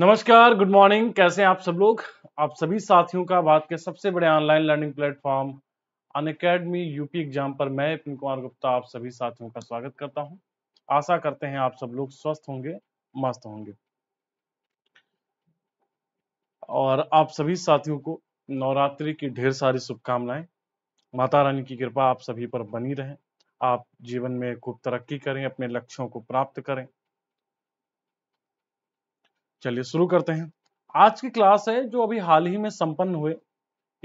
नमस्कार good morning कैसे हैं आप सब लोग आप सभी साथियों का भारत के सबसे बड़े online learning platform Unacademy UP exam पर मैं विपिन कुमार गुप्ता आप सभी साथियों का स्वागत करता हूं आशा करते हैं आप सब लोग स्वस्थ होंगे मस्त होंगे और आप सभी साथियों को नवरात्रि की ढेर सारी शुभकामनाएं माता रानी की कृपा आप सभी पर बनी रहे आप जीवन में खूब तरक्की करें अपने लक्ष्यों को प्राप्त करें चलिए शुरू करते हैं आज की क्लास है जो अभी हाल ही में संपन्न हुए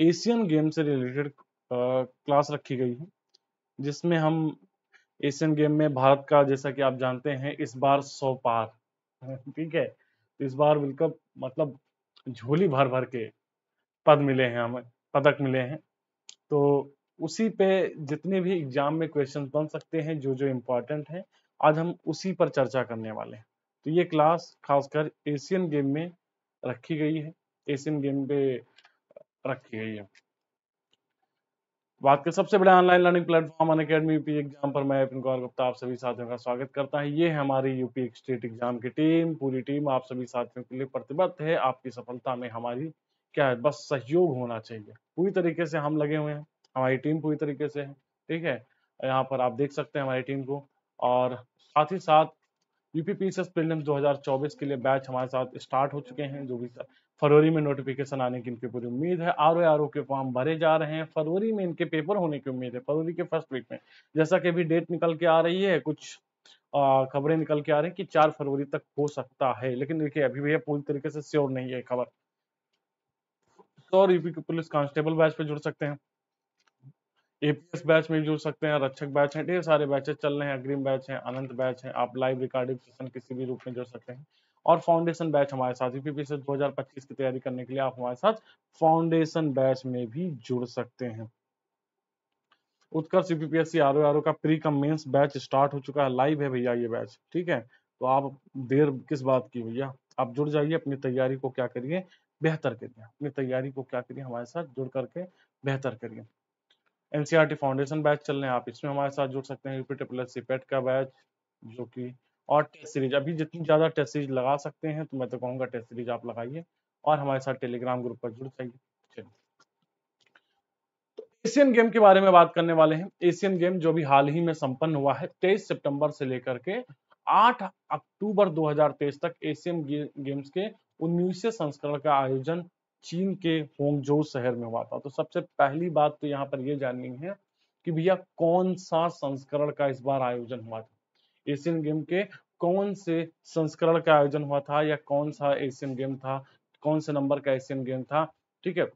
एशियन गेम से रिलेटेड क्लास रखी गई है जिसमें हम एशियन गेम में भारत का जैसा कि आप जानते हैं इस बार सौ पार ठीक है तो इस बार बिल्कुल मतलब झोली भर भर के पद मिले हैं हमें पदक मिले हैं तो उसी पे जितने भी एग्जाम में क्वेश्चन बन सकते हैं जो जो इम्पोर्टेंट हैं आज हम उसी पर चर्चा करने वाले हैं तो ये क्लास खासकर एशियन गेम में रखी गई है एशियन गेम पे रखी गई है बात के सबसे बड़े online learning platform Unacademy UP exam पर मैं अपन कुमार गुप्ता आप सभी साथियों का स्वागत करता है ये हमारी यूपी स्टेट एग्जाम की टीम पूरी टीम आप सभी साथियों के लिए प्रतिबद्ध है आपकी सफलता में हमारी क्या है बस सहयोग होना चाहिए पूरी तरीके से हम लगे हुए हैं हमारी टीम पूरी तरीके से है ठीक है यहाँ पर आप देख सकते हैं हमारी टीम को और साथ ही साथ यूपीपीसीएस प्रीलिम्स 2024 के लिए बैच हमारे साथ स्टार्ट हो चुके हैं जो भी फरवरी में नोटिफिकेशन आने की इनकी पूरी उम्मीद है आर ओ आर ओ के फॉर्म भरे जा रहे हैं फरवरी में इनके पेपर होने की उम्मीद है फरवरी के फर्स्ट वीक में जैसा कि अभी डेट निकल के आ रही है कुछ खबरें निकल के आ रही हैं कि चार फरवरी तक हो सकता है लेकिन देखिए अभी भैया पूरी तरीके से श्योर नहीं है खबर तो और यूपी के पुलिस कांस्टेबल बैच पे जुड़ सकते हैं एपीएस बैच में जुड़ सकते हैं रक्षक बैच हैं ढेर सारे बैचेस चल रहे हैं अग्रिम बैच हैं अनंत बैच हैं आप लाइव रिकॉर्डिंग सेशन किसी भी रूप में जुड़ सकते हैं और फाउंडेशन बैच हमारे साथ यूपीपी से 2025 की तैयारी करने के लिए आप हमारे साथ फाउंडेशन बैच में भी जुड़ सकते हैं उत्कर्ष यूपीपीएससी आर आर का pre cum mains batch start हो चुका है लाइव है भैया ये बैच ठीक है तो आप देर किस बात की भैया आप जुड़ जाइए अपनी तैयारी को क्या करिए बेहतर करिए अपनी तैयारी को क्या करिए हमारे साथ जुड़ करके बेहतर करिए एनसीआरटी फाउंडेशन बैच चल रहे हैं आप इसमें हमारे साथ जुड़ सकते हैं UP triple S C PET का बैच जो कि और टेस्ट सीरीज अभी जितनी ज़्यादा टेस्ट सीरीज लगा सकते हैं तो मैं तो कहूँगा टेस्ट सीरीज आप लगाइए और हमारे साथ टेलीग्राम ग्रुप पर जुड़ जाइए एशियन गेम तो के बारे में बात करने वाले हैं एशियन गेम जो भी हाल ही में संपन्न हुआ है 23 सितंबर से लेकर के 8 अक्टूबर 2023 तक एशियन गेम्स के उन्नीसवे संस्करण का आयोजन चीन के होंगजो शहर में हुआ था तो सबसे पहली बात तो यहाँ पर यह जाननी है कि भैया कौन सा संस्करण का इस बार आयोजन हुआ था एशियन गेम के कौन से संस्करण का आयोजन हुआ था या कौन सा एशियन गेम था कौन से नंबर का एशियन गेम था ठीक है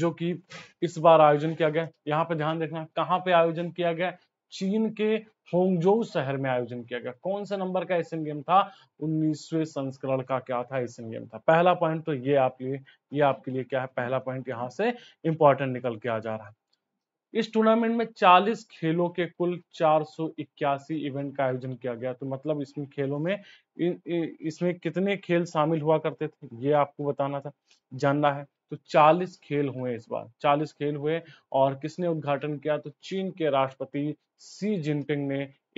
जो कि इस बार आयोजन किया गया यहाँ पे ध्यान देखना कहाँ पे आयोजन किया गया चीन के होंगजोउ शहर में आयोजन किया गया कौन से नंबर का एशियन गेम था उन्नीसवें संस्करण का क्या था एशियन गेम था पहला पॉइंट तो ये आप लिए ये आपके लिए क्या है पहला पॉइंट यहाँ से इंपॉर्टेंट निकल के आ जा रहा है इस टूर्नामेंट में 40 खेलों के कुल चार इवेंट का आयोजन किया गया तो मतलब इसमें खेलों में इसमें कितने खेल शामिल हुआ करते थे ये आपको बताना था जानना है तो 40 खेल हुए इस बार 40 खेल हुए और किसने उद्घाटन किया तो चीन के राष्ट्रपति सी जिनपिंग ने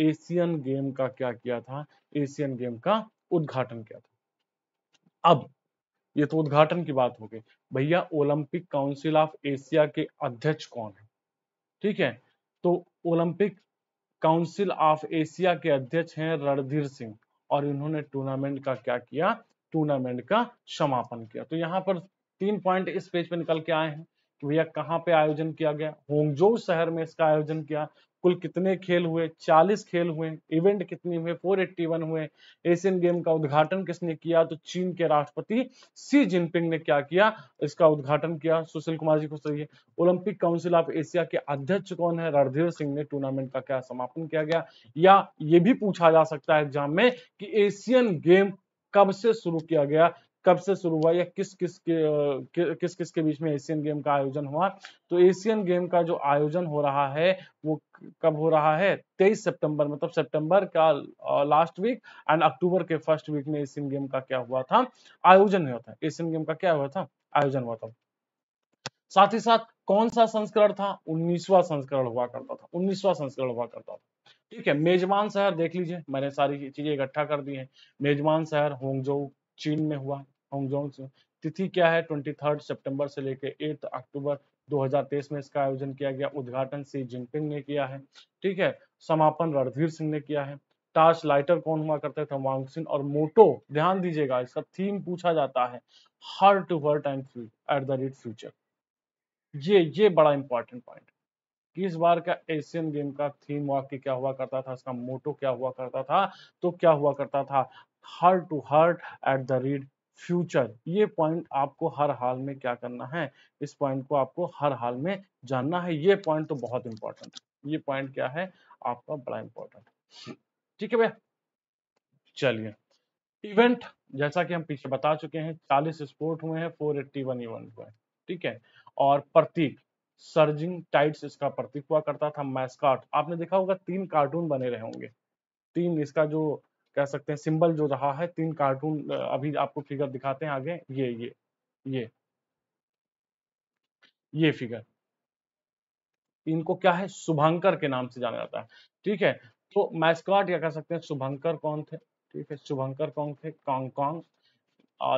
एशियन गेम का क्या किया था एशियन गेम का उद्घाटन किया था अब ये तो उद्घाटन की बात हो गई भैया ओलंपिक काउंसिल ऑफ एशिया के अध्यक्ष कौन है ठीक है तो ओलंपिक काउंसिल ऑफ एशिया के अध्यक्ष हैं रणधीर सिंह और इन्होंने टूर्नामेंट का क्या किया टूर्नामेंट का समापन किया तो यहाँ पर तीन पॉइंट इस पेज पे निकल के आए हैं कि भैया कहाँ पे आयोजन किया गया होंगजो शहर में इसका आयोजन किया कुल कितने खेल हुए 40 खेल हुए इवेंट कितने हुए 481 हुए एशियन गेम का उद्घाटन किसने किया तो चीन के राष्ट्रपति सी जिनपिंग ने क्या किया इसका उद्घाटन किया सुशील कुमार जी को सही है ओलंपिक काउंसिल ऑफ एशिया के अध्यक्ष कौन है रणधीर सिंह ने टूर्नामेंट का क्या समापन किया गया या ये भी पूछा जा सकता है एग्जाम में कि एशियन गेम कब से शुरू किया गया कब से शुरू हुआ या किस किस के किस किस के बीच में एशियन गेम का आयोजन हुआ तो एशियन गेम का जो आयोजन हो रहा है वो कब हो रहा है तेईस सितंबर मतलब सितंबर का लास्ट वीक एंड अक्टूबर के फर्स्ट वीक में एशियन गेम का क्या हुआ था आयोजन हुआ था एशियन गेम का क्या हुआ था आयोजन हुआ था साथ ही साथ कौन सा संस्करण था उन्नीसवा संस्करण हुआ करता था उन्नीसवा संस्करण हुआ करता था ठीक है मेजबान शहर देख लीजिए मैंने सारी चीजें इकट्ठा कर दी है मेजबान शहर होंगजो चीन में हुआ होंगजोंग तिथि क्या है ट्वेंटी थर्ड सेप्टेम्बर से लेकर एट अक्टूबर 2023 में इसका आयोजन किया गया उद्घाटन सी जिनपिंग ने किया है ठीक है समापन रणधीर सिंह ने किया है टार्च लाइटर कौन हुआ करते थे वांगसिन और मोटो ध्यान दीजिएगा इसका थीम पूछा जाता है heart wort and at the rate future ये ये बड़ा इंपॉर्टेंट पॉइंट इस बार का एशियन गेम का थीम वाक्य क्या हुआ करता था इसका मोटो क्या हुआ करता था तो क्या हुआ करता था heart to heart at the rate future ये पॉइंट आपको हर हाल में क्या करना है इस पॉइंट को आपको हर हाल में जानना है ये पॉइंट तो बहुत इंपॉर्टेंट है ये पॉइंट क्या है आपका बड़ा इंपॉर्टेंट ठीक है भैया चलिए इवेंट जैसा कि हम पीछे बता चुके हैं 40 स्पोर्ट हुए हैं 481 इवेंट हुए ठीक है और प्रतीक सर्जिंग टाइट्स इसका प्रतीक हुआ करता था मैस्कॉट आपने देखा होगा तीन कार्टून बने रहे होंगे तीन इसका जो कह सकते हैं सिंबल जो रहा है तीन कार्टून अभी आपको फिगर दिखाते हैं आगे ये ये ये ये फिगर इनको क्या है शुभंकर के नाम से जाना जाता है ठीक है तो मैस्कॉट या कह सकते हैं शुभंकर कौन थे ठीक है शुभंकर कौन थे Cong Cong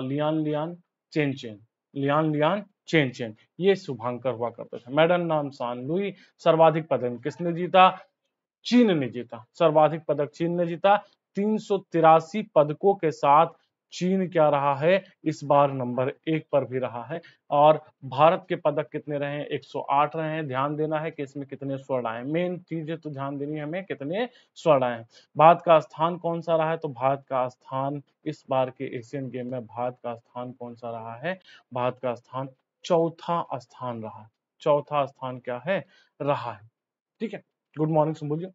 Lian Lian chain Chen Lian Lian chain Chen ये शुभंकर हुआ करते थे मैडम नाम सान लुई सर्वाधिक पदक किसने जीता चीन ने जीता सर्वाधिक पदक चीन ने जीता तीन पदकों के साथ चीन क्या रहा है इस बार नंबर एक पर भी रहा है और भारत के पदक कितने रहे हैं 108 रहे हैं ध्यान देना है कि इसमें कितने स्वर्ण आए मेन चीज है तो ध्यान देनी है हमें कितने स्वर्ण आए भारत का स्थान कौन सा रहा है तो भारत का स्थान इस बार के एशियन गेम में भारत का स्थान कौन सा रहा है भारत का स्थान चौथा स्थान रहा है चौथा स्थान क्या है रहा है ठीक है गुड मॉर्निंग सुन बोलिए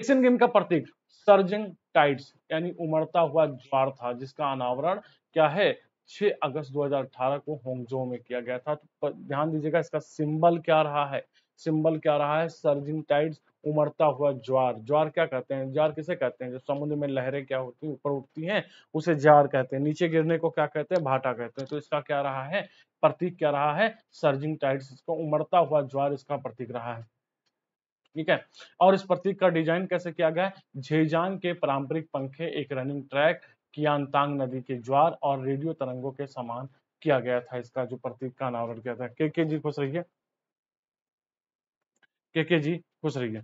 एशियन गेम का प्रतीक सर्जिंग टाइड्स यानी उमड़ता हुआ ज्वार था जिसका अनावरण क्या है 6 अगस्त 2018 को होंगजो में किया गया था तो ध्यान दीजिएगा इसका सिंबल क्या रहा है सिंबल क्या रहा है सर्जिंग टाइड्स उमड़ता हुआ ज्वार ज्वार क्या कहते हैं ज्वार किसे कहते हैं जो समुद्र में लहरें क्या होती है ऊपर उठती हैं उसे ज्वार कहते हैं नीचे गिरने को क्या कहते हैं भाटा कहते हैं तो इसका क्या रहा है प्रतीक क्या रहा है सर्जिंग टाइड्स इसका उमड़ता हुआ ज्वार इसका प्रतीक रहा है ठीक है और इस प्रतीक का डिजाइन कैसे किया गया है झेजांग के पारंपरिक पंखे एक रनिंग ट्रैक कियांतांग नदी के ज्वार और रेडियो तरंगों के समान किया गया था इसका जो प्रतीक का अनावरण किया था के के जी खुश रहिए के के जी खुश रहिए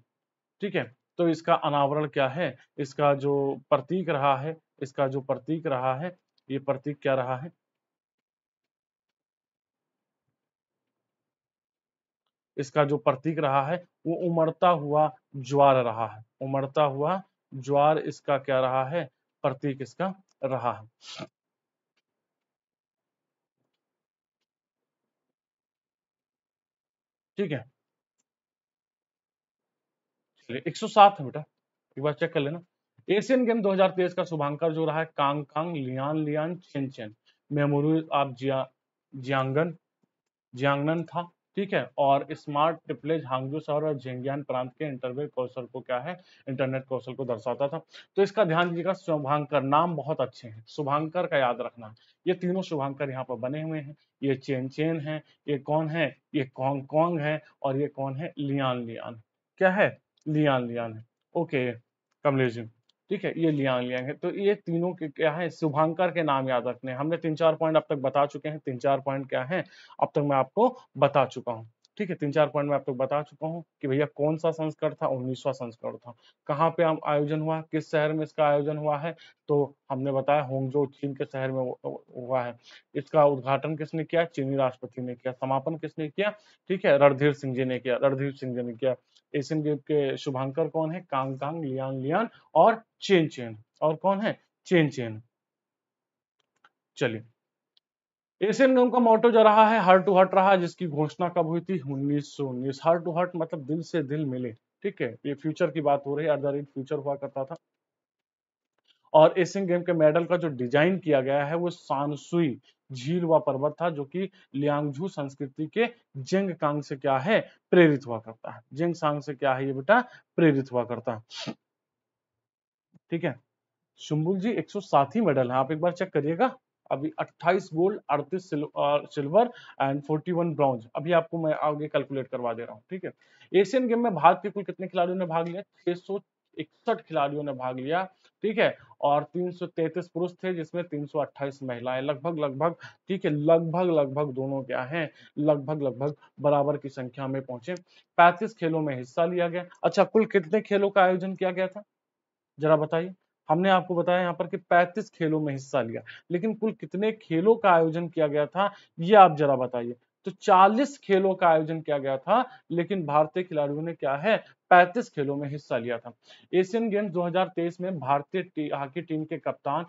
ठीक है तो इसका अनावरण क्या है इसका जो प्रतीक रहा है इसका जो प्रतीक रहा है ये प्रतीक क्या रहा है इसका जो प्रतीक रहा है वो उमड़ता हुआ ज्वार रहा है उमड़ता हुआ ज्वार इसका क्या रहा है प्रतीक इसका रहा है ठीक है चलिए 107 है बेटा एक बार चेक कर लेना एशियन गेम 2023 का शुभांकर जो रहा है Cong Cong Lian Lian chain Chen memory आप जिया जियांगन जियांगन था ठीक है और स्मार्ट टिपलेज हांगजू शहर और झेंगियान प्रांत के इंटरव्यू कौशल को क्या है इंटरनेट कौशल को दर्शाता था तो इसका ध्यान दीजिएगा शुभांकर नाम बहुत अच्छे हैं शुभांकर का याद रखना ये तीनों शुभांकर यहाँ पर बने हुए हैं ये चेन चेन है ये कौन है ये कॉन्ग कॉन्ग है और ये कौन है लियान लियान क्या है लियान लियान है ओके कमलेश जी ठीक है ये लियांग लियांग है तो ये तीनों के क्या है शुभांकर के नाम याद रखने हमने तीन चार पॉइंट अब तक बता चुके हैं तीन चार पॉइंट क्या है अब तक मैं आपको बता चुका हूँ ठीक है तीन चार पॉइंट मैं आपको बता चुका हूँ कि भैया कौन सा संस्करण था उन्नीसवा संस्करण था कहाँ पे हम आयोजन हुआ किस शहर में इसका आयोजन हुआ है तो हमने बताया होंगजो चीन के शहर में हुआ है इसका उद्घाटन किसने किया चीनी राष्ट्रपति ने किया समापन किसने किया ठीक है रणधीर सिंह जी ने किया रणधीर सिंह जी ने किया एशियन गेम के शुभांकर कौन है कांग कांग लियान लियान और चेन चेन और कौन है चेन चेन चलिए एशियन गेम का मोटो जो रहा है हर टू हर्ट रहा जिसकी घोषणा कब हुई थी उन्नीस सौ उन्नीस हर टू हर्ट मतलब दिल से दिल मिले ठीक है ये फ्यूचर की बात हो रही है एट द रेट फ्यूचर हुआ करता था और एशियन गेम के मेडल का जो डिजाइन किया गया है वो सानसुई झील व पर्वत था जो कि लियांगझू संस्कृति के जेंग कांग से क्या है प्रेरित हुआ करता है जेंग सांग से क्या है ये बेटा प्रेरित हुआ करता है ठीक है शुम्बुल जी एक ही मेडल है आप एक बार चेक करिएगा अभी 28 गोल्ड 38 सिल्वर एंड 41 ब्रॉन्ज अभी आपको मैं आगे कैलकुलेट करवा दे रहा हूँ ठीक है एशियन गेम में भारत के कुल कितने खिलाड़ियों ने भाग लिया छह इकसठ खिलाड़ियों ने भाग लिया ठीक है और 333 पुरुष थे जिसमें 328 महिलाएं लगभग लगभग ठीक है लगभग लगभग दोनों क्या हैं लगभग लगभग बराबर की संख्या में पहुंचे 35 खेलों में हिस्सा लिया गया अच्छा कुल कितने खेलों का आयोजन किया गया था जरा बताइए हमने आपको बताया यहाँ पर कि 35 खेलों में हिस्सा लिया लेकिन कुल कितने खेलों का आयोजन किया गया था ये आप जरा बताइए तो 40 खेलों का आयोजन किया गया था लेकिन भारतीय खिलाड़ियों ने क्या है 35 खेलों में हिस्सा लिया था एशियन गेम्स 2023 में भारतीय हॉकी टीम के कप्तान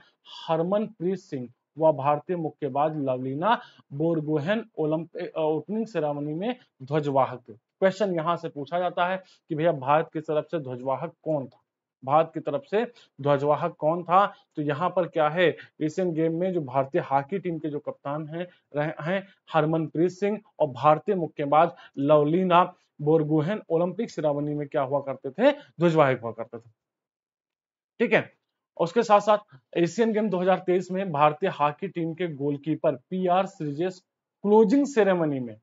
हरमनप्रीत सिंह व भारतीय मुक्केबाज लवलीना बोरगोहन ओपनिंग सेरेमनी में ध्वजवाहक थे क्वेश्चन यहां से पूछा जाता है कि भैया भारत की तरफ से ध्वजवाहक कौन था भारत की तरफ से ध्वजवाहक कौन था तो यहाँ पर क्या है एशियन गेम में जो भारतीय हॉकी टीम के जो कप्तान हैं रहे हैं हरमनप्रीत सिंह और भारतीय मुक्केबाज लवलीना बोरगुहन ओलंपिक सिरावनी में क्या हुआ करते थे ध्वजवाहक हुआ करते थे ठीक है उसके साथ साथ एशियन गेम 2023 में भारतीय हॉकी टीम के goalkeeper PR Sreejesh closing ceremony में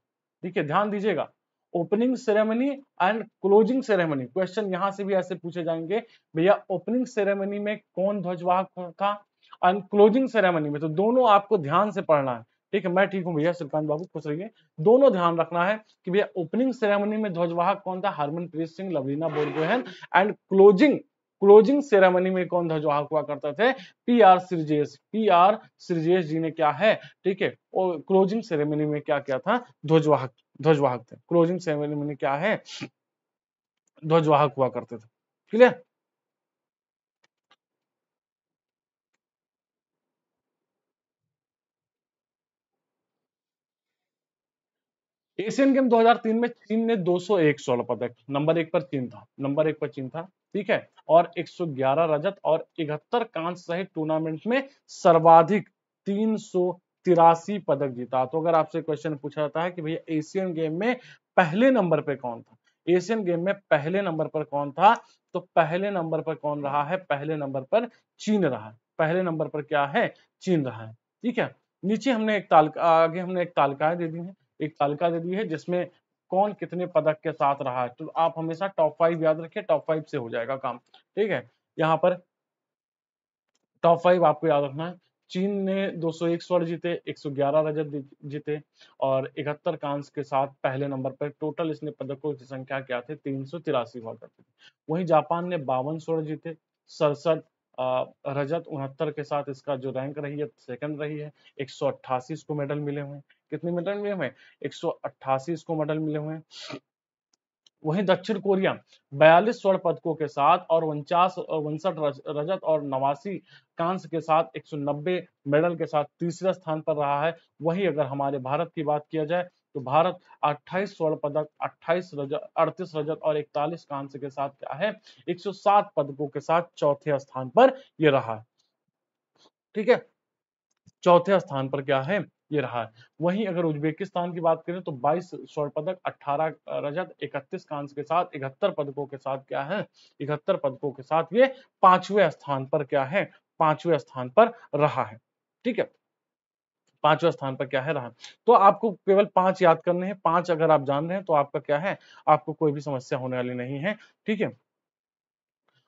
ठीक है ध्यान दीजिएगा opening ceremony and closing ceremony question यहां से भी ऐसे पूछे जाएंगे भैया ओपनिंग सेरेमनी में कौन ध्वजवाहक था एंड क्लोजिंग सेरेमनी में तो दोनों आपको ध्यान से पढ़ना है ठीक है मैं ठीक हूँ भैया श्रीकांत बाबू खुश रहिए दोनों ध्यान रखना है कि भैया ओपनिंग सेरेमनी में ध्वजवाहक कौन था Harmanpreet Singh Lovlina Borgohain and closing closing ceremony में कौन ध्वजवाहक हुआ करते थे P R Sreejesh P R Sreejesh ji ने क्या है ठीक है और क्लोजिंग सेरेमनी में क्या क्या था ध्वजवाहक ध्वजवाहक थे क्लोजिंग सेरेमनी क्या है ध्वजवाहक हुआ करते थे क्लियर एशियन गेम 2003 में चीन ने 201 स्वर्ण पदक नंबर एक पर चीन था नंबर एक पर चीन था ठीक है और 111 रजत और इकहत्तर कांस सहित टूर्नामेंट में सर्वाधिक तिरासी पदक जीता तो अगर आपसे क्वेश्चन पूछा जाता है कि भैया एशियन गेम में पहले नंबर पर कौन था एशियन गेम में पहले नंबर पर कौन था तो पहले नंबर पर कौन रहा है पहले नंबर पर चीन रहा है पहले नंबर पर क्या है चीन रहा है ठीक है नीचे हमने एक तालिका आगे हमने एक तालिकाएं दे दी है एक तालिका दे दी है जिसमें कौन कितने पदक के साथ रहा है तो आप हमेशा टॉप फाइव याद रखिए टॉप फाइव से हो जाएगा काम ठीक है यहाँ पर टॉप फाइव आपको याद रखना है चीन ने 201 स्वर्ण जीते 111 रजत जीते और इकहत्तर कांस्य के साथ पहले नंबर पर टोटल इसने पदकों की संख्या क्या थे तीन सौ तिरासी थी वही जापान ने बावन स्वर्ण जीते सड़सठ रजत उनहत्तर के साथ इसका जो रैंक रही है सेकंड रही है एक सौ अट्ठासी इसको मेडल मिले हुए हैं कितने मेडल मिले हुए हैं अट्ठासी इसको मेडल मिले हुए हैं वहीं दक्षिण कोरिया बयालीस स्वर्ण पदकों के साथ और उनचास उनसठ रजत और नवासी कांस के साथ 190 मेडल के साथ तीसरे स्थान पर रहा है वहीं अगर हमारे भारत की बात किया जाए तो भारत 28 स्वर्ण पदक 28 रजत 38 रजत और 41 कांस के साथ क्या है 107 पदकों के साथ चौथे स्थान पर यह रहा है ठीक है चौथे स्थान पर क्या है ये रहा है वहीं अगर उज्बेकिस्तान की बात करें तो 22 स्वर्ण पदक 18 रजत 31 कांस्य के साथ इकहत्तर पदकों के साथ क्या है इकहत्तर पदकों के साथ ये पांचवें स्थान पर क्या है पांचवें स्थान पर रहा है ठीक है पांचवें स्थान पर क्या है रहा तो आपको केवल पांच याद करने हैं पांच अगर आप जान रहे हैं तो आपका क्या है आपको कोई भी समस्या होने वाली नहीं है ठीक है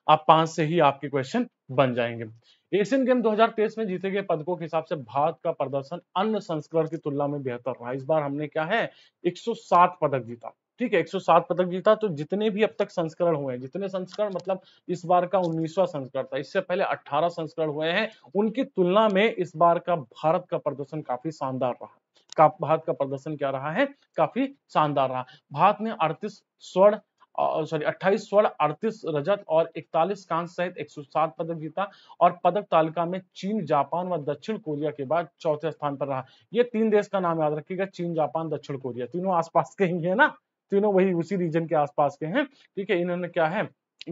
आप पांच से ही आपके क्वेश्चन बन जाएंगे एशियन गेम 2023 में जीते गए पदकों के हिसाब से भारत का प्रदर्शन अन्य संस्करण की तुलना में बेहतर रहा इस बार हमने क्या है 107 पदक जीता ठीक है 107 पदक जीता तो जितने भी अब तक संस्करण हुए हैं जितने संस्करण मतलब इस बार का उन्नीसवा संस्करण था इससे पहले 18 संस्करण हुए हैं उनकी तुलना में इस बार का भारत का प्रदर्शन काफी शानदार रहा का, भारत का प्रदर्शन क्या रहा है काफी शानदार रहा भारत ने अड़तीस स्वर्ण सॉरी 28 स्वर्ण 38 रजत और 41 कांस्य सहित 107 पदक जीता और पदक तालिका में चीन जापान व दक्षिण कोरिया के बाद चौथे स्थान पर रहा ये तीन देश का नाम याद रखिएगा चीन जापान दक्षिण कोरिया तीनों आसपास के ही है ना तीनों वही उसी रीजन के आसपास के हैं ठीक है इन्होंने क्या है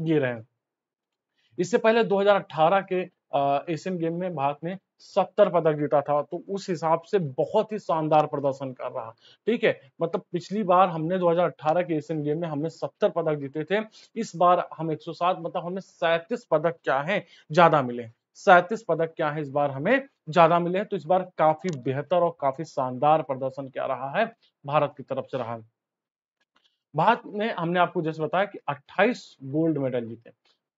ये रहे इससे पहले 2018 के एशियन गेम में भारत ने सत्तर पदक जीता था तो उस हिसाब से बहुत ही शानदार प्रदर्शन कर रहा ठीक है मतलब पिछली बार हमने 2018 के एशियन गेम में हमने 70 पदक जीते थे इस बार हम 107 मतलब हमें सैंतीस पदक क्या है ज्यादा मिले सैंतीस पदक क्या है इस बार हमें ज्यादा मिले तो इस बार काफी बेहतर और काफी शानदार प्रदर्शन क्या रहा है भारत की तरफ से रहा भारत ने हमने आपको जैसे बताया कि 28 गोल्ड मेडल जीते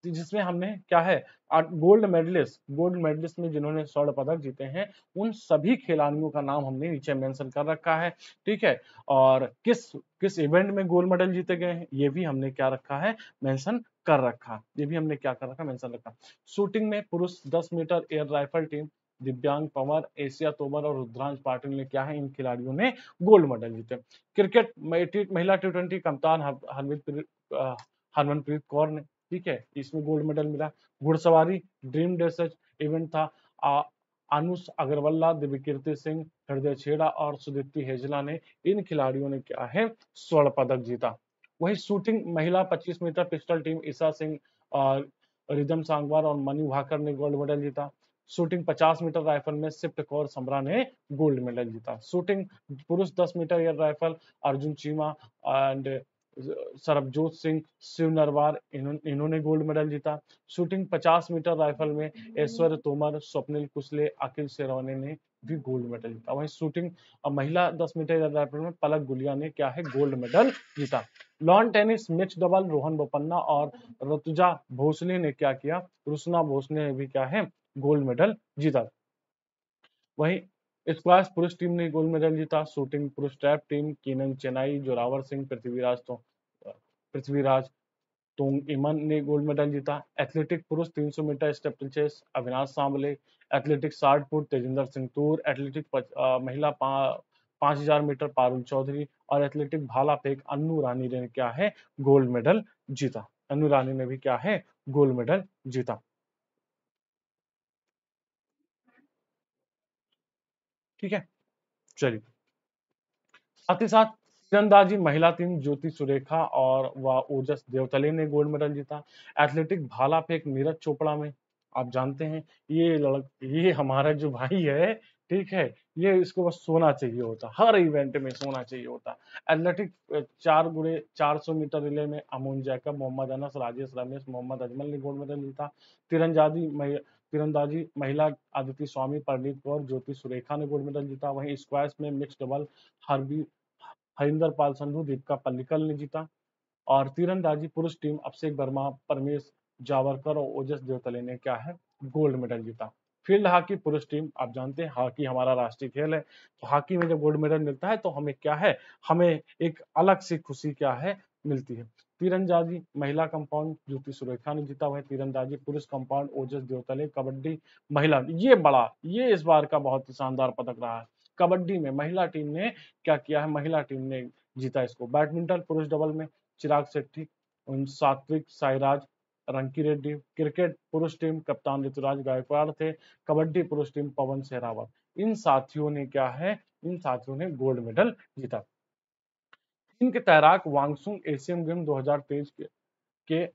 जिसमें हमने क्या है गोल्ड मेडलिस्ट गोल्ड मेडलिस्ट में जिन्होंने स्वर्ण पदक जीते हैं उन सभी खिलाड़ियों का नाम हमने नीचे मेंशन कर रखा है ठीक है और किस किस इवेंट में गोल्ड मेडल जीते गए हैं ये भी हमने क्या रखा है मेंशन कर रखा ये भी हमने क्या कर रखा मेंशन रखा शूटिंग में पुरुष दस मीटर एयर राइफल टीम दिव्यांग पंवर एशिया तोमर और रुद्रांश पाटिल ने क्या है इन खिलाड़ियों ने गोल्ड मेडल जीते क्रिकेट महिला टी ट्वेंटी कप्तान हरमीत हरमनप्रीत कौर ने ठीक है इसमें गोल्ड मेडल मिला घुड़सवारी ड्रीम डेसर्च इवेंट था अनुष अग्रवल्ला दिव्यकीर्ति सिंह हृदय छेड़ा और सुदीप्ति हेजला ने इन खिलाड़ियों ने क्या है स्वर्ण पदक जीता वही शूटिंग महिला 25 metre pistol team Isha Singh और रिदम सांगवार और मनी भाकर ने गोल्ड मेडल जीता शूटिंग 50 मीटर राइफल में शिफ्ट कौर समरा ने गोल्ड मेडल जीता शूटिंग पुरुष 10 metre air rifle Arjun Cheema and Sarabjot Singh Shiv Narwal इन, इन्होंने गोल्ड मेडल जीता शूटिंग 50 मीटर राइफल में ऐश्वर्य तोमर स्वप्निल कुशले अखिल शेरवाने ने भी गोल्ड मेडल जीता वहीं शूटिंग महिला 10 मीटर राइफल में पलक गुलिया ने क्या है गोल्ड मेडल जीता lawn tennis mix double Rohan Bopanna और रतुजा भोसले ने क्या किया रुसना भोसले ने भी क्या है गोल्ड मेडल जीता वही स्क्वाश पुरुष टीम ने गोल्ड मेडल जीता शूटिंग पुरुष ट्रैप टीम कीनन चेनाई जोरावर सिंह पृथ्वीराज तो पृथ्वीराज तुंग इमन ने गोल्ड मेडल जीता एथलेटिक पुरुष 300 metre steeplechase Avinash Sable athletic shot put Tejinder Singh Toor athletic महिला पांच हजार मीटर पारुल चौधरी और एथलेटिक भाला फेंक अन्नू रानी ने क्या है गोल्ड मेडल जीता अन्नू रानी ने भी क्या है गोल्ड मेडल जीता ठीक है चलिए साथ ही साथ तीरंदाजी महिला टीम ज्योति सुरेखा और व ओजस देवतले ने गोल्ड मेडल जीता एथलेटिक भाला फेंक नीरज चोपड़ा में आप जानते हैं ये लड़क ये हमारा जो भाई है ठीक है ये इसको बस सोना चाहिए होता हर इवेंट में सोना चाहिए होता एथलेटिक चार गुड़े चार सौ मीटर रिले में अमोन जैकब मोहम्मद अनस राजेश रमेश मोहम्मद अजमल ने गोल्ड मेडल जीता तिरंदाजी तिरंदाजी महिला आदित्य स्वामी परनीत कौर ज्योति सुरेखा ने गोल्ड मेडल जीता वहीं स्क्वाश में मिक्स डबल हरबी हरिंदर पाल संधू दीपिका पल्लिकल ने जीता और तीरंदाजी पुरुष टीम अभिषेक वर्मा परमेश जावरकर और ओजस देवतले ने क्या है गोल्ड मेडल जीता फील्ड हॉकी पुरुष टीम आप जानते हैं हॉकी हमारा राष्ट्रीय खेल है तो हॉकी में जब गोल्ड मेडल मिलता है तो हमें क्या है हमें एक अलग सी खुशी क्या है मिलती है तीरंदाजी महिला कंपाउंड ज्योति सुरेखा ने जीता है तीरंदाजी पुरुष कंपाउंड ओजस देवतले कबड्डी महिला ये बड़ा ये इस बार का बहुत ही शानदार पदक रहा है कबड्डी में महिला टीम ने क्या किया है महिला टीम ने जीता इसको बैडमिंटन पुरुष डबल में चिराग सेट्टी सात्विक साईराज रंकी रेड्डी क्रिकेट पुरुष टीम कप्तान ऋतुराज गायकवाड़ थे कबड्डी पुरुष टीम पवन सहरावत इन साथियों ने क्या है इन साथियों ने गोल्ड मेडल जीता चीन के तैराक वांगसुंग एशियन गेम 2023 के, के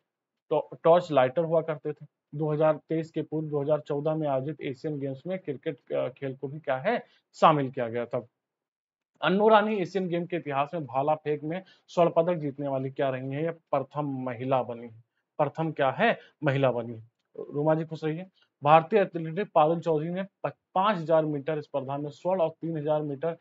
टॉर्च लाइटर हुआ करते थे 2023 के पूर्व 2014 में आयोजित एशियन गेम्स में क्रिकेट खेल को भी क्या है शामिल किया गया था अन्नू रानी एशियन गेम के इतिहास में भाला फेंक में स्वर्ण पदक जीतने वाली क्या रही है प्रथम महिला बनी प्रथम क्या है महिला बनी रूमा जी खुश रही है भारतीय एथलीट पारुल चौधरी ने पांच हजार मीटर स्पर्धा में स्वर्ण और तीन हजार मीटर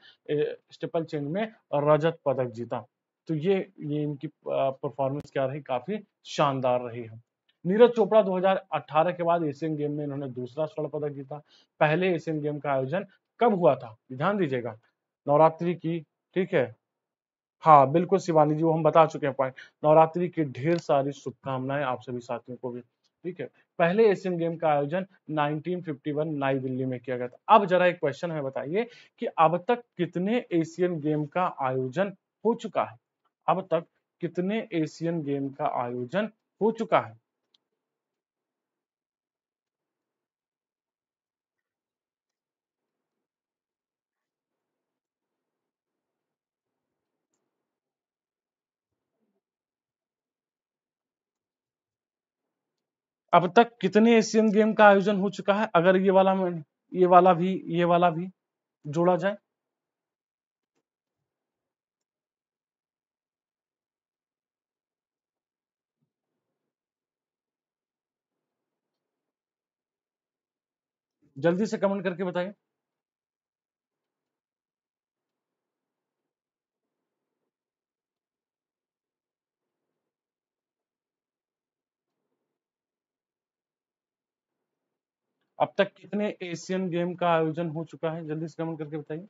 स्टेपल चेंज में रजत पदक जीता तो ये ये इनकी परफॉर्मेंस क्या रही काफी शानदार रही है नीरज चोपड़ा 2018 के बाद एशियन गेम में इन्होंने दूसरा स्वर्ण पदक जीता पहले एशियन गेम का आयोजन कब हुआ था ध्यान दीजिएगा नवरात्रि की ठीक है हाँ बिल्कुल शिवानी जी वो हम बता चुके हैं पॉइंट नवरात्रि की ढेर सारी शुभकामनाएं आप सभी साथियों को भी ठीक है पहले एशियन गेम का आयोजन 1951 नई दिल्ली में किया गया था अब जरा एक क्वेश्चन है बताइए कि अब तक कितने एशियन गेम का आयोजन हो चुका है अब तक कितने एशियन गेम का आयोजन हो चुका है अब तक कितने एशियन गेम का आयोजन हो चुका है अगर ये वाला ये वाला भी ये वाला भी जोड़ा जाए जल्दी से कमेंट करके बताइए अब तक कितने एशियन गेम का आयोजन हो चुका है जल्दी से कमेंट करके बताइए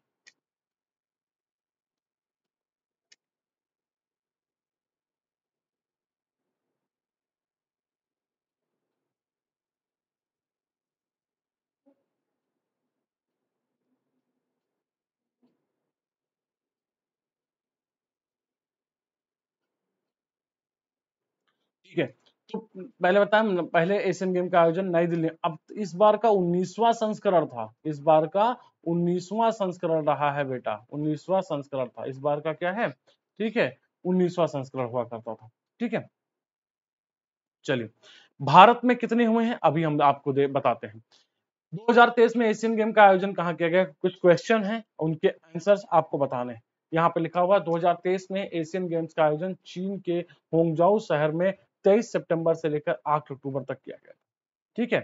ठीक है तो पहले बताया मतलब पहले एशियन गेम का आयोजन नई दिल्ली अब इस बार का उन्नीसवा संस्करण था इस बार का उन्नीसवा संस्करण रहा है बेटा उन्नीसवा संस्करण था इस बार का क्या है ठीक है उन्नीसवा संस्करण हुआ करता था ठीक है चलिए भारत में कितने हुए हैं अभी हम आपको दे, बताते हैं 2023 में एशियन गेम का आयोजन कहाँ किया गया कुछ क्वेश्चन हैं उनके आंसर्स आपको बताने हैं यहाँ पे लिखा हुआ 2023 में एशियन गेम्स का आयोजन चीन के होंगजाऊ शहर में 23 सितंबर से लेकर 8 अक्टूबर तक किया गया ठीक है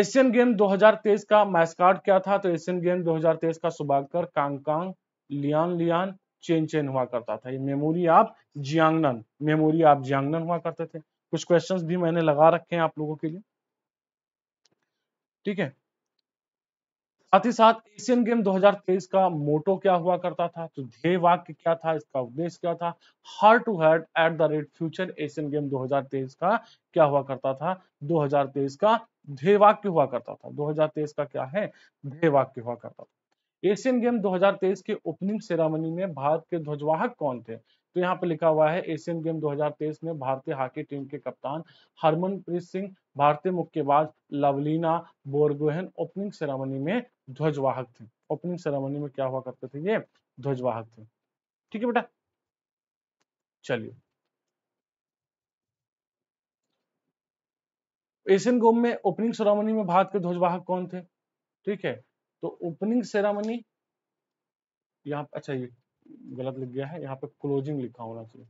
एशियन गेम 2023 का मैस्कार्ड क्या था तो एशियन गेम 2023 का सुबाकर Congcong Lianlian Lian chain Chenchen हुआ करता था ये मेमोरी आप जियांगन मेमोरी आप जियांगन हुआ करते थे कुछ क्वेश्चंस भी मैंने लगा रखे हैं आप लोगों के लिए ठीक है साथ ही साथ एशियन गेम 2023 का मोटो क्या हुआ करता था तो ध्येय वाक्य क्या था इसका उद्देश्य क्या था heart to heart at the rate future Asian game 2023 का क्या हुआ करता था 2023 का ध्येय वाक्य हुआ करता था 2023 का क्या है ध्येय वाक्य हुआ करता था एशियन गेम 2023 के ओपनिंग सेरेमनी में भारत के ध्वजवाहक कौन थे तो यहाँ पे लिखा हुआ है एशियन गेम 2023 में भारतीय हॉकी टीम के कप्तान हरमनप्रीत सिंह भारतीय मुक्केबाज लवलीना बोरगोहन ओपनिंग सेरेमनी में ध्वजवाहक थे ओपनिंग सेरेमनी में क्या हुआ करते थे ये ध्वजवाहक थे ठीक है बेटा चलिए एशियन गेम में ओपनिंग सेरेमनी में भारत के ध्वजवाहक कौन थे ठीक है तो ओपनिंग सेरेमनी यहाँ अच्छा ये गलत लिख गया है यहाँ पे क्लोजिंग लिखा होना चाहिए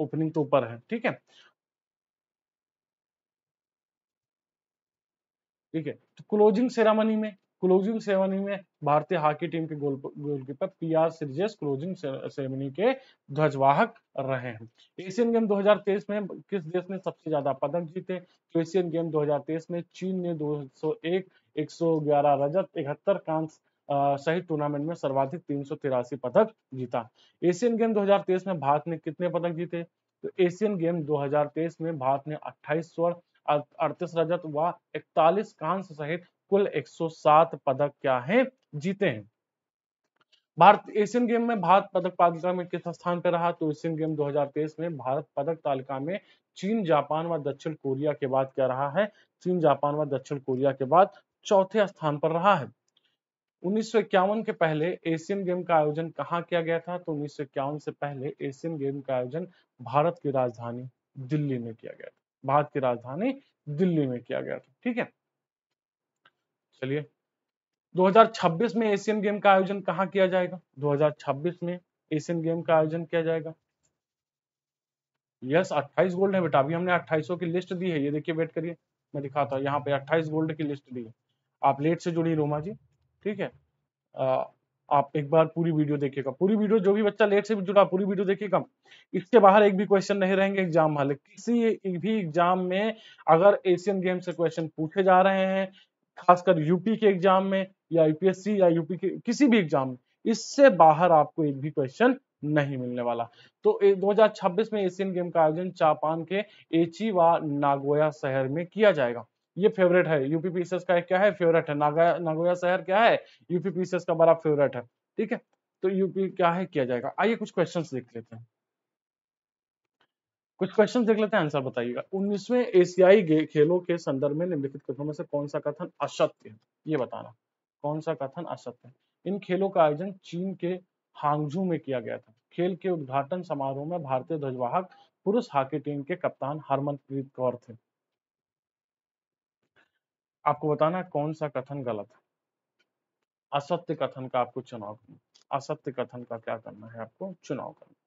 ओपनिंग तो ऊपर है ठीक है ठीक है तो क्लोजिंग सेरामनी में क्लोजिंग सेरेमनी में भारतीय हॉकी टीम के goal goalkeeper P R Sreejesh closing ceremony के ध्वजवाहक रहे हैं एशियन गेम 2023 में किस देश ने सबसे ज्यादा पदक जीते तो एशियन गेम 2023 में चीन ने 201 111 रजत इकहत्तर कांस्य सहित टूर्नामेंट में सर्वाधिक तीन पदक जीता एशियन गेम 2023 में भारत ने कितने पदक जीते तो एशियन गेम 2023 में भारत ने 28 स्वर्ण अड़तीस रजत व 41 कांस्य सहित कुल 107 पदक क्या है जीते हैं भारत एशियन गेम में भारत पदक तालिका में किस स्थान पर रहा तो एशियन गेम 2023 में भारत पदक तालिका में चीन जापान व दक्षिण कोरिया के बाद क्या रहा है चीन जापान व दक्षिण कोरिया के बाद चौथे स्थान पर रहा है उन्नीस के पहले एशियन गेम का आयोजन कहाँ किया गया था तो उन्नीस से पहले एशियन गेम का आयोजन भारत की राजधानी दिल्ली में किया गया था भारत की राजधानी दिल्ली में किया गया था ठीक है चलिए 2026 में एशियन गेम का आयोजन कहाँ किया जाएगा 2026 में एशियन गेम का आयोजन किया जाएगा यस 28 गोल्ड है बेटा अभी हमने 2800 की लिस्ट दी है ये देखिए वेट करिए मैं दिखाता हूँ यहाँ पे 28 गोल्ड की लिस्ट दी है आप लेट से जुड़ी रोमा जी ठीक है आ, आप एक बार पूरी वीडियो देखिएगा पूरी वीडियो जो भी बच्चा लेट से जुड़ा पूरी वीडियो देखिएगा इसके बाहर एक भी क्वेश्चन नहीं रहेंगे एग्जाम वाले किसी भी एग्जाम में अगर एशियन गेम से क्वेश्चन पूछे जा रहे हैं खासकर यूपी के एग्जाम में या यूपीएससी या यूपी के किसी भी एग्जाम में इससे बाहर आपको एक भी क्वेश्चन नहीं मिलने वाला तो 2026 में एशियन गेम का आयोजन जापान के एची व नागोया शहर में किया जाएगा ये फेवरेट है यूपी यूपीपीसीएस का क्या है फेवरेट है नागोया शहर क्या है यूपी यूपीपीसीएस का बड़ा फेवरेट है ठीक है तो यूपी क्या है किया जाएगा आइए कुछ क्वेश्चन देख लेते हैं कुछ क्वेश्चन देख लेते हैं आंसर बताइएगा उन्नीसवें एशियाई खेलों के संदर्भ में निम्नलिखित कथनों में से कौन सा कथन असत्य है ये बताना कौन सा कथन असत्य है इन खेलों का आयोजन चीन के हांगजू में किया गया था खेल के उद्घाटन समारोह में भारतीय ध्वजवाहक पुरुष हॉकी टीम के कप्तान हरमनप्रीत कौर थे आपको बताना कौन सा कथन गलत है असत्य कथन का आपको चुनाव करना असत्य कथन का क्या करना है आपको चुनाव करना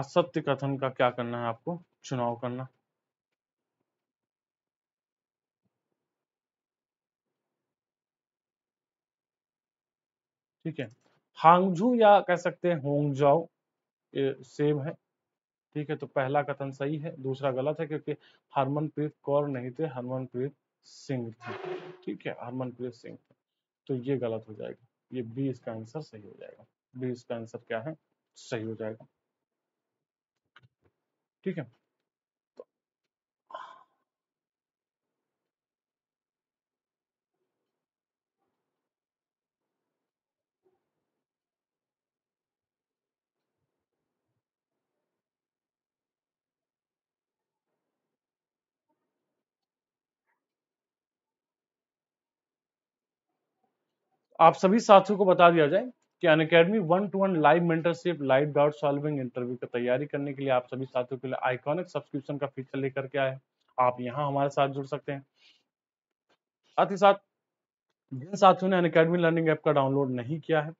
असत्य कथन का क्या करना है आपको चुनाव करना ठीक है हांगझू या कह सकते हैं होंगजाओ सेम है ठीक है तो पहला कथन सही है दूसरा गलत है क्योंकि हरमनप्रीत कौर नहीं थे हरमनप्रीत सिंह थे ठीक है हरमनप्रीत सिंह थे तो ये गलत हो जाएगा ये बी इसका आंसर सही हो जाएगा बी इसका आंसर क्या है सही हो जाएगा ठीक है आप सभी साथियों को बता दिया जाए कि Unacademy one to one live mentorship live doubt solving interview की तैयारी करने के लिए आप सभी साथियों के लिए आइकॉनिक सब्सक्रिप्शन का फीचर लेकर के आए आप यहाँ हमारे साथ जुड़ सकते हैं साथ ही साथ जिन साथियों ने अन अकेडमी लर्निंग ऐप का डाउनलोड नहीं किया है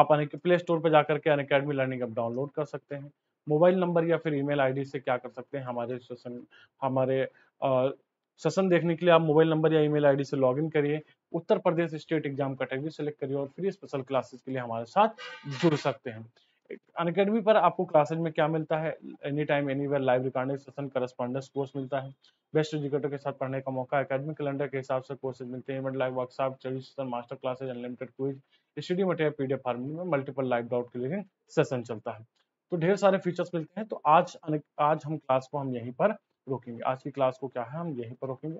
आप अन प्ले स्टोर पर जाकर के Unacademy learning app download कर सकते हैं मोबाइल नंबर या फिर ईमेल आईडी से क्या कर सकते हैं हमारे सेशन हमारे सेशन देखने के लिए आप मोबाइल नंबर या ईमेल आईडी से लॉगिन करिए Uttar Pradesh state exam category select करिए और फ्री स्पेशल क्लासेस के लिए हमारे साथ जुड़ सकते हैं अनकेडमी पर आपको क्लासेज में क्या मिलता है any time anywhere live recording session correspondence course मिलता है बेस्ट एजुकेटर के साथ पढ़ने का मौका अकेडमिक कैलेंडर के हिसाब से कोर्सेज मिलते हैं इवेंट लाइव वर्कशॉप चौबीस session master classes unlimited quiz study material PDF format में मल्टीपल लाइव डाउट के लिए सेशन चलता है तो ढेर सारे फीचर्स मिलते हैं तो आज आज हम क्लास को हम यहीं पर रोकेंगे आज की क्लास को क्या है हम यहीं पर रोकेंगे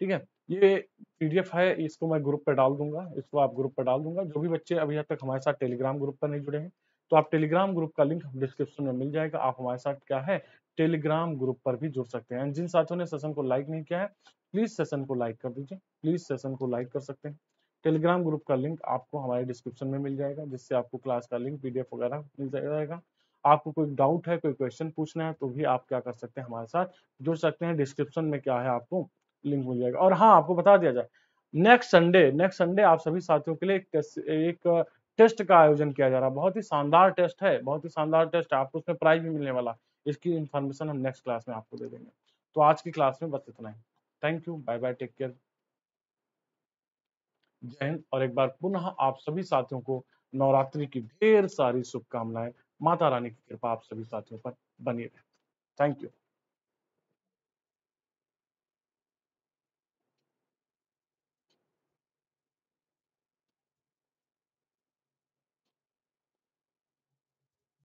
ठीक है ये पीडीएफ है इसको मैं ग्रुप पर डाल दूंगा इसको आप ग्रुप पर डाल दूंगा जो भी बच्चे अभी तक हमारे साथ टेलीग्राम ग्रुप पर नहीं जुड़े हैं तो आप टेलीग्राम ग्रुप का लिंक डिस्क्रिप्शन में मिल जाएगा आप हमारे साथ क्या है टेलीग्राम ग्रुप पर भी जुड़ सकते हैं जिन साथियों ने सेशन को लाइक नहीं किया है प्लीज सेशन को लाइक कर दीजिए प्लीज सेशन को लाइक कर सकते हैं टेलीग्राम ग्रुप का लिंक आपको हमारे डिस्क्रिप्शन में मिल जाएगा जिससे आपको क्लास का लिंक पीडीएफ वगैरह मिल जाएगा आपको कोई डाउट है कोई क्वेश्चन पूछना है तो भी आप क्या कर सकते हैं हमारे साथ जुड़ सकते हैं डिस्क्रिप्शन में क्या है आपको लिंक मिल जाएगा और हाँ आपको बता दिया जाए नेक्स्ट संडे नेक्स्ट संडे आप सभी साथियों के लिए एक, एक टेस्ट का आयोजन किया जा रहा है बहुत ही शानदार टेस्ट है बहुत ही शानदार टेस्ट है आपको उसमें प्राइज भी मिलने वाला इसकी इन्फॉर्मेशन हम नेक्स्ट क्लास में आपको दे देंगे तो आज की क्लास में बस इतना ही thank you bye bye take care Jai Hind और एक बार पुनः आप सभी साथियों को नवरात्रि की ढेर सारी शुभकामनाएं माता रानी की कृपा आप सभी साथियों पर बनी रहे थैंक यू